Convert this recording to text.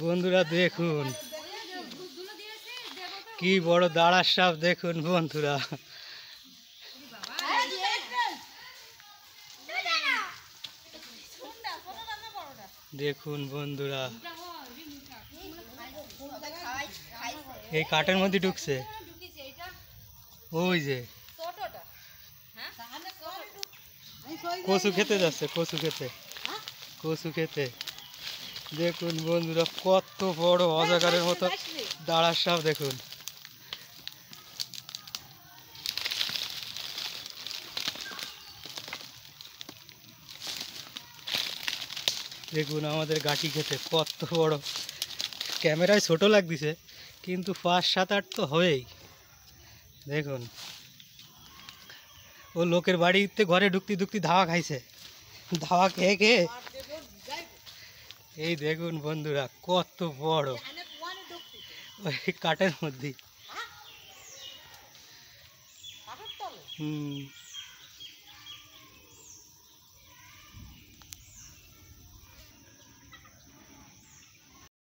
বন্ধুরা দেখুন কি বড় দাঁড়ার সাপ দেখুন বন্ধুরা দেখুন বন্ধুরা এই কাঠের মধ্যে ঢুকছে ওই যে কচু খেতে যাচ্ছে কচু খেতে কচু খেতে দেখুন বন্ধুরা কত বড় অজাগারের মতো দাঁড়ার সাপ দেখুন দেখুন আমাদের গাটি খেতে কত বড় ক্যামেরায় ছোট লাগতেছে কিন্তু পাঁচ সাত আট তো হয়েই দেখুন ও লোকের বাড়িতে ঘরে ঢুকতে ঢুকতে ধাওয়া খাইছে ধাওয়া খেয়ে খেয়ে এই দেখুন বন্ধুরা কত বড় ওই কাঠের মধ্যে হ্যাঁ? হুম